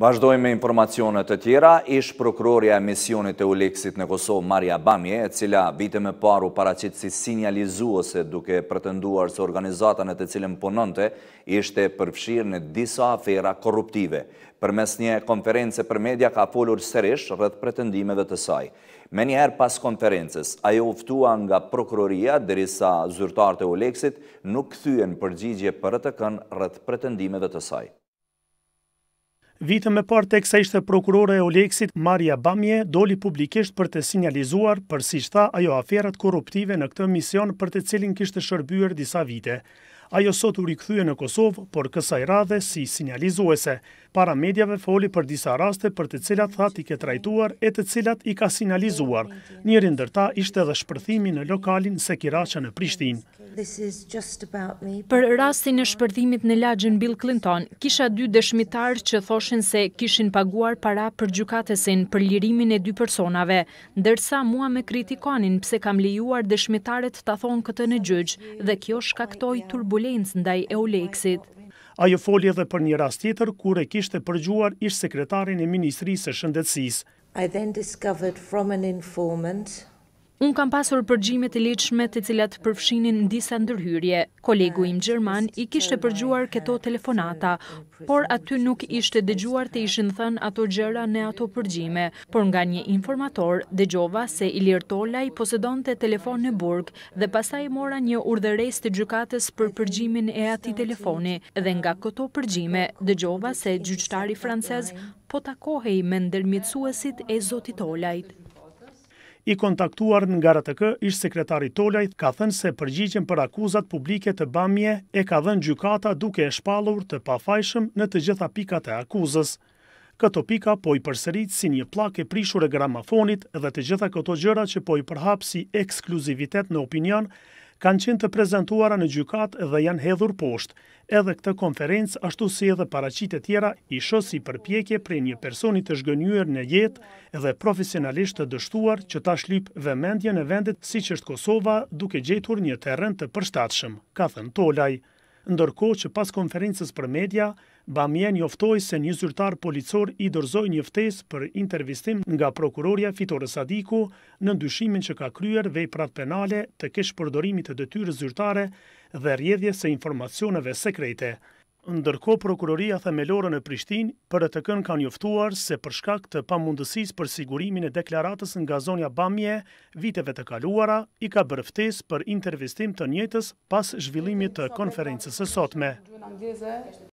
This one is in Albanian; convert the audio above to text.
Vazhdojmë me informacionet të tjera, ish prokurorja e misionit e uleksit në Kosovë, Maria Bamje, e cila vite me paru paracit si sinjalizuose duke pretenduar se organizatane të cilën punonte, ishte përfshirë në disa afera korruptive. Për mes një konference për media ka folur sërish rrët pretendimeve të saj. Menjëherë pas konferences, ajo uftua nga prokuroria, dërisa zyrtarët e uleksit nuk thyen përgjigje për të kënë rrët pretendimeve të saj. Vitën me partë e kësa ishte prokurore e oleksit, Maria Bamje doli publikisht për të sinjalizuar për si shta ajo aferat korruptive në këtë mision për të cilin kishtë shërbyrë disa vite. Ajo sot u rikëthuje në Kosovë, por kësaj radhe si sinjalizuese. Para medjave foli për disa raste për të cilat thati i ke trajtuar e të cilat i ka sinjalizuar. Një dërta ishte edhe shpërthimi në lokalin se kiraqa në Prishtin. Për rastin e shpërthimit në lagjën Bill Clinton, kisha dy dëshmitarë që thoshin se kishin paguar para për gjukatesin për lirimin e dy personave, dërsa mua me kritikonin pse kam lijuar dëshmitaret të thonë këtë në gjyqë dhe kjo shkaktoj turbulimit violencë ndaj e uleksit. Ajo foli edhe për një rast tjetër, kur e kishte përgjuar ish sekretarin e Ministrisë e Shëndetsisë. I then discovered from an informant Unë kam pasur përgjime të leqme të cilat përfshinin disa ndërhyrje. Kolegu im Gjerman i kishte përgjuar këto telefonata, por aty nuk ishte dëgjuar të ishin thënë ato gjëra në ato përgjime, por nga një informator dëgjova se Ilir Tolaj posedon të telefon në Burg dhe pasaj mora një urdheres të gjukates për përgjimin e ati telefoni dhe nga këto përgjime dëgjova se gjyqtari francez po takohej me ndërmjëtsuesit e Zotit Tolajt i kontaktuar në gara të kë, ish sekretari Tolaj ka thënë se përgjigjen për akuzat publike të bamje e ka dhenë gjukata duke e shpalur të pafajshëm në të gjitha pikat e akuzës. Këto pika po i përserit si një plak e prishur e gramafonit dhe të gjitha këto gjëra që po i përhap si ekskluzivitet në opinion kanë qenë të prezentuara në gjykat dhe janë hedhur poshtë. Edhe këtë konferencë ashtu si edhe e tjera i shosi përpjekje pre një personit të shgënyër në jetë edhe profesionalisht të dështuar që ta shlip mendje në vendit si qështë Kosova duke gjetur një teren të përshtatshëm, ka thënë Tolaj ndërko që pas konferences për media, Bamjen joftoj se një zyrtar policor i dorzoj një ftes për intervistim nga prokuroria Fitore Sadiku në ndyshimin që ka kryer vej prat penale të kesh përdorimit të dëtyrë zyrtare dhe rjedhje se informacioneve sekrete. Ndërko Prokuroria Themelore në Prishtin për e të kënë ka njoftuar se përshkak të pamundësis për sigurimin e deklaratës nga zonja Bamje, viteve të kaluara i ka bërëftes për intervistim të njëtës pas zhvillimit të konferences e sotme.